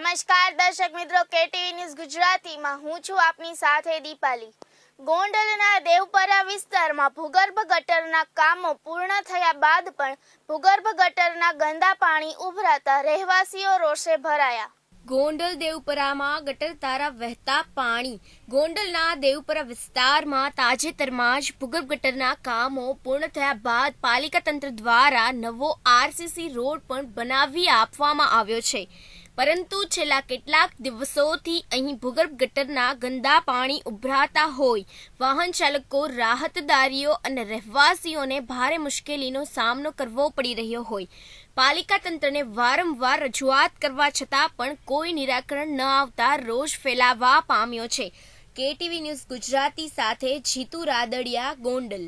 નમસ્કાર દર્શક મિત્રો કેટીવી ન્યૂઝ ગુજરાતીમાં હું છું આપની સાથે દીપાલી ગોંડલના દેવપરા વિસ્તારમાં ભૂગર્ભ ગટરના કામો પૂર્ણ થયા બાદ પણ ભૂગર્ભ ગટરના ગંદા પાણી ઉભરાતા રહેવાસીઓ રોષે ભરાયા ગોંડલ દેવપરામાં ગટર તારા વહેતા પાણી ગોંડલના દેવપરા વિસ્તારમાં તાજેતરમાં જ ભૂગર્ભ ગટરના કામો પૂર્ણ થયા બાદ પાલિકા તંત્ર દ્વારા નવો આરસીસી રોડ પણ બનાવી આપવામાં આવ્યો છે પરંતુ છેલ્લા કેટલાક દિવસોથી અહીં ભૂગર્ભ ગટરના ગંદા પાણી ઉભરાતા હોય વાહન ચાલકો રાહતદારીઓ અને રહેવાસીઓને ભારે મુશ્કેલીનો સામનો કરવો પડી રહ્યો હોય પાલિકા તંત્રને વારંવાર રજૂઆત કરવા છતાં પણ કોઈ નિરાકરણ ન આવતા રોષ ફેલાવા પામ્યો છે કેટીવી ન્યૂઝ ગુજરાતી સાથે જીતુ રાદડિયા ગોંડલ